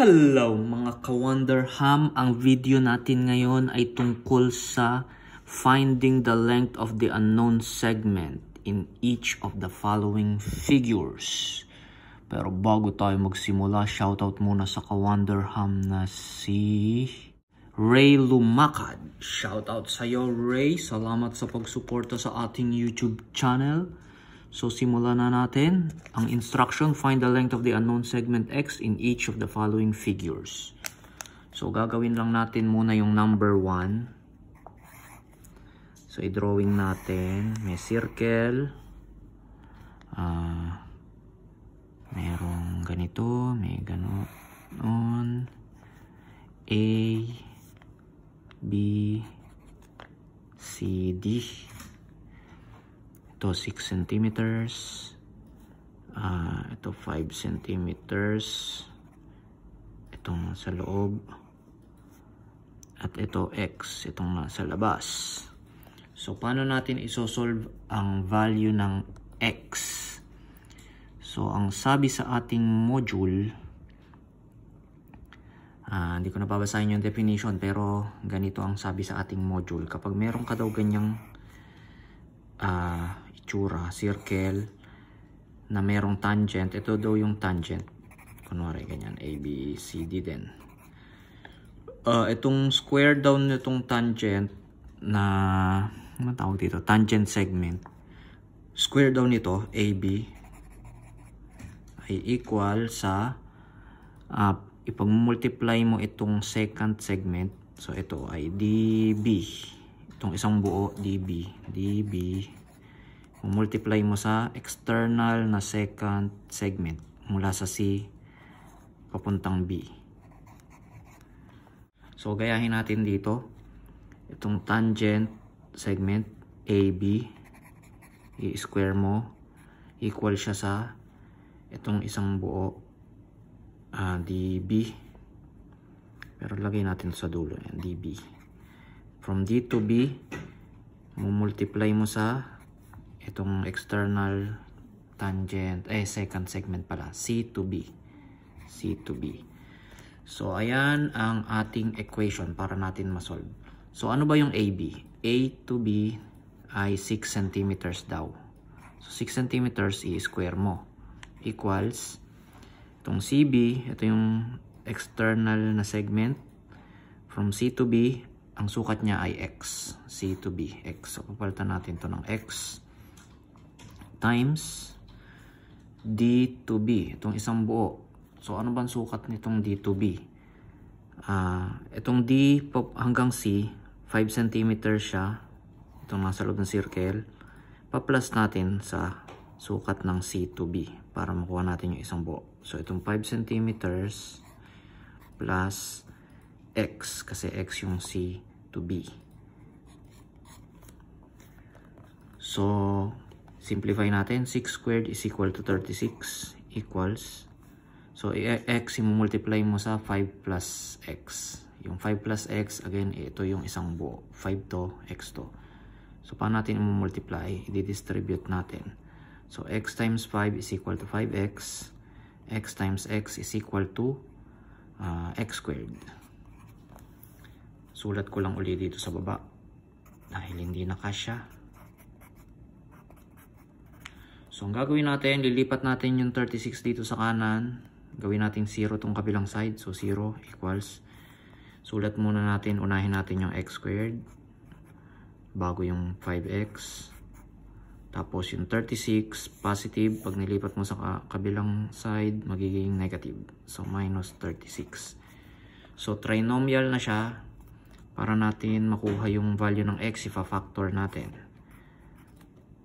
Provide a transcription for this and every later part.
Hello mga ka Ang video natin ngayon ay tungkol sa finding the length of the unknown segment in each of the following figures. Pero bago tayo magsimula, shoutout muna sa ka na si Ray Lumakad. Shoutout iyo Ray! Salamat sa pagsuporta sa ating YouTube channel. So simulan na natin ang instruction find the length of the unknown segment x in each of the following figures. So gagawin lang natin muna yung number 1. So i-drawing natin, may circle. Ah uh, merong ganito, may ganoon. A B C D ito 6 centimeters. Uh, ito 5 centimeters. Itong sa loob. At ito X, itong nasa labas. So, paano natin isosolve ang value ng X? So, ang sabi sa ating module, uh, hindi ko napabasahin yung definition, pero ganito ang sabi sa ating module. Kapag meron ka daw ganyang uh, itsura, circle na merong tangent. Ito daw yung tangent. Kunwari, ganyan. A, B, C, D din. Uh, itong square down nitong tangent na, ano tawag dito? Tangent segment. Square down nito, A, B, ay equal sa uh, ah, ipag-multiply mo itong second segment. So, ito ay DB. Itong isang buo, DB. DB multiply mo sa external na second segment mula sa C papuntang B. So, gayahin natin dito. Itong tangent segment AB i-square mo equal siya sa itong isang buo uh, ah, dB pero lagay natin sa dulo yan, dB from D to B mo multiply mo sa itong external tangent, eh second segment pala, C to B. C to B. So, ayan ang ating equation para natin masolve. So, ano ba yung AB? A to B ay 6 centimeters daw. So, 6 centimeters i-square mo. Equals, itong CB, ito yung external na segment. From C to B, ang sukat niya ay X. C to B, X. So, papalitan natin to ng X times D to B. Itong isang buo. So, ano bang sukat nitong D to B? Uh, itong D hanggang C, 5 cm siya. Itong nasa loob ng circle. Pa-plus natin sa sukat ng C to B para makuha natin yung isang buo. So, itong 5 cm plus X kasi X yung C to B. So, Simplify natin. 6 squared is equal to 36 equals. So, x, multiply mo sa 5 plus x. Yung 5 plus x, again, ito yung isang buo. 5 to, x to. So, paano natin i multiply? I-distribute natin. So, x times 5 is equal to 5x. x times x is equal to uh, x squared. Sulat ko lang ulit dito sa baba. Dahil hindi na kasya. So, ang gagawin natin, lilipat natin yung 36 dito sa kanan. Gawin natin 0 tong kabilang side. So, 0 equals. Sulat muna natin, unahin natin yung x squared. Bago yung 5x. Tapos yung 36, positive. Pag nilipat mo sa kabilang side, magiging negative. So, minus 36. So, trinomial na siya para natin makuha yung value ng x if a factor natin.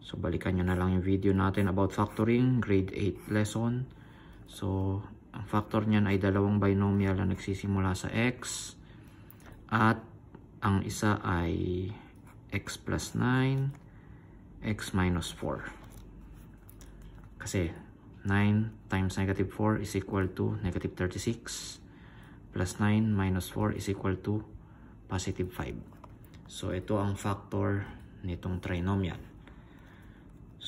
So, balikan nyo na lang yung video natin about factoring, grade 8 lesson. So, ang factor niyan ay dalawang binomial na nagsisimula sa x. At ang isa ay x plus 9, x minus 4. Kasi 9 times negative 4 is equal to negative 36 plus 9 minus 4 is equal to positive 5. So, ito ang factor nitong trinomial.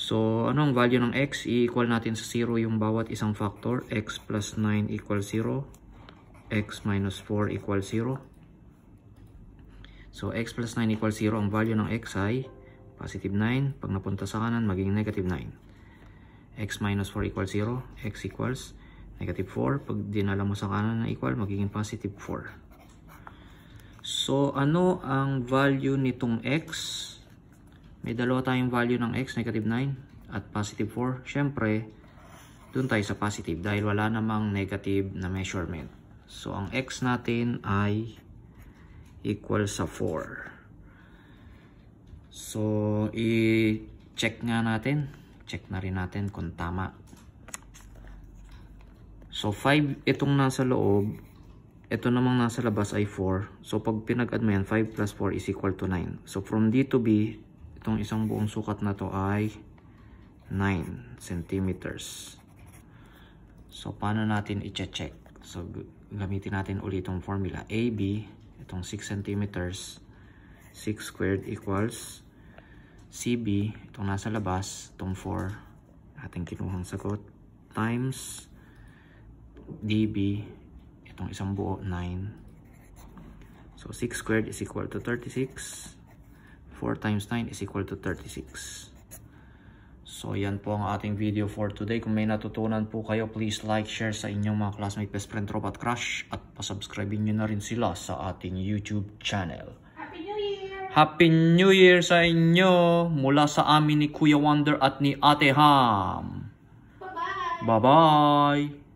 So, ano ang value ng x? I-equal natin sa 0 yung bawat isang factor. x plus 9 equals 0. x minus 4 equals 0. So, x plus 9 equals 0. Ang value ng x ay positive 9. Pag napunta sa kanan, magiging negative 9. x minus 4 equals 0. x equals negative 4. Pag dinala mo sa kanan na equal, magiging positive 4. So, ano ang value nitong x? May dalawa tayong value ng x, negative 9 at positive 4. Siyempre, dun tayo sa positive dahil wala namang negative na measurement. So, ang x natin ay equal sa 4. So, i-check nga natin. Check na rin natin kung tama. So, 5 itong nasa loob. Ito namang nasa labas ay 4. So, pag pinag-add mo yan, 5 plus 4 is equal to 9. So, from D to B, itong isang buong sukat na to ay 9 centimeters. So, paano natin i-check? So, gamitin natin ulit itong formula. AB, itong 6 centimeters, 6 squared equals CB, itong nasa labas, itong 4, ating kinuhang sagot, times DB, itong isang buo, 9. So, 6 squared is equal to 36. 4 times 9 is equal to 36. So, yan po ang ating video for today. Kung may natutunan po kayo, please like, share sa inyong mga classmate, best friend, tropa at crush. At pasubscribe nyo na rin sila sa ating YouTube channel. Happy New Year! Happy New Year sa inyo mula sa amin ni Kuya Wonder at ni Ate Ham. Bye-bye! Bye-bye!